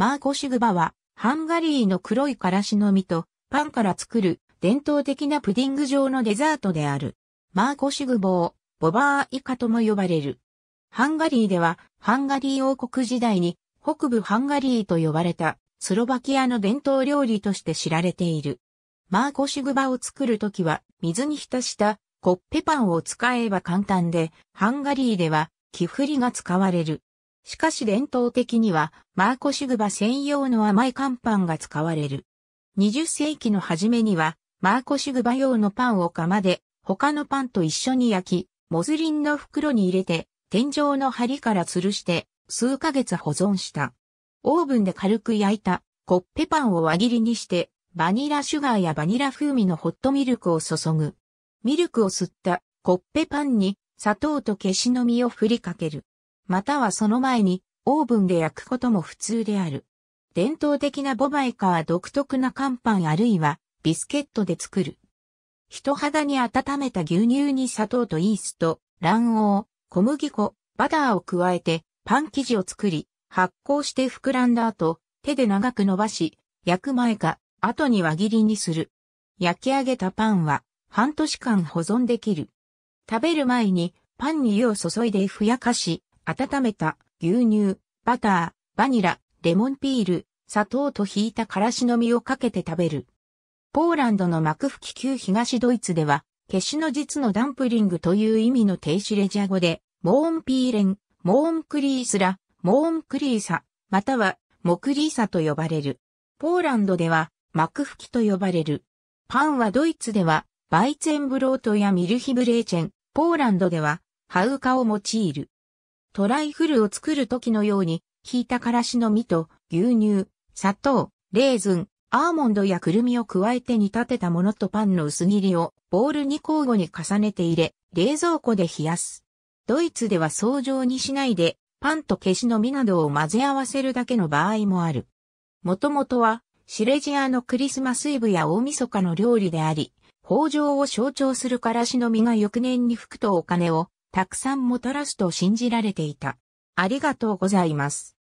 マーコシグバは、ハンガリーの黒いからしの実と、パンから作る伝統的なプディング状のデザートである。マーコシグボを、ボバーイカとも呼ばれる。ハンガリーでは、ハンガリー王国時代に、北部ハンガリーと呼ばれた、スロバキアの伝統料理として知られている。マーコシグバを作るときは、水に浸したコッペパンを使えば簡単で、ハンガリーでは、キフリが使われる。しかし伝統的には、マーコシグバ専用の甘い乾パンが使われる。20世紀の初めには、マーコシグバ用のパンを釜で、他のパンと一緒に焼き、モズリンの袋に入れて、天井の梁から吊るして、数ヶ月保存した。オーブンで軽く焼いた、コッペパンを輪切りにして、バニラシュガーやバニラ風味のホットミルクを注ぐ。ミルクを吸ったコッペパンに砂糖と消しの実を振りかける。またはその前にオーブンで焼くことも普通である。伝統的なボバイカは独特な乾パンあるいはビスケットで作る。人肌に温めた牛乳に砂糖とイースト、卵黄、小麦粉、バターを加えてパン生地を作り、発酵して膨らんだ後、手で長く伸ばし、焼く前か、後に輪切りにする。焼き上げたパンは半年間保存できる。食べる前にパンに湯を注いでふやかし、温めた牛乳、バター、バニラ、レモンピール、砂糖とひいたからしの実をかけて食べる。ポーランドの幕府き級東ドイツでは、決死の実のダンプリングという意味の停止レジャー語で、モーンピーレン、モーンクリースラ、モーンクリーサ、または、モクリーサと呼ばれる。ポーランドでは、幕吹きと呼ばれる。パンはドイツでは、バイツェンブロートやミルヒブレーチェン、ポーランドでは、ハウカを用いる。トライフルを作る時のように、ひいたからしの実と牛乳、砂糖、レーズン、アーモンドやくるみを加えて煮立てたものとパンの薄切りをボウルに交互に重ねて入れ、冷蔵庫で冷やす。ドイツでは相乗にしないで、パンと消しの実などを混ぜ合わせるだけの場合もある。もともとは、シレジアのクリスマスイブや大晦日の料理であり、豊穣を象徴するからしの実が翌年に吹くとお金をたくさんもたらすと信じられていた。ありがとうございます。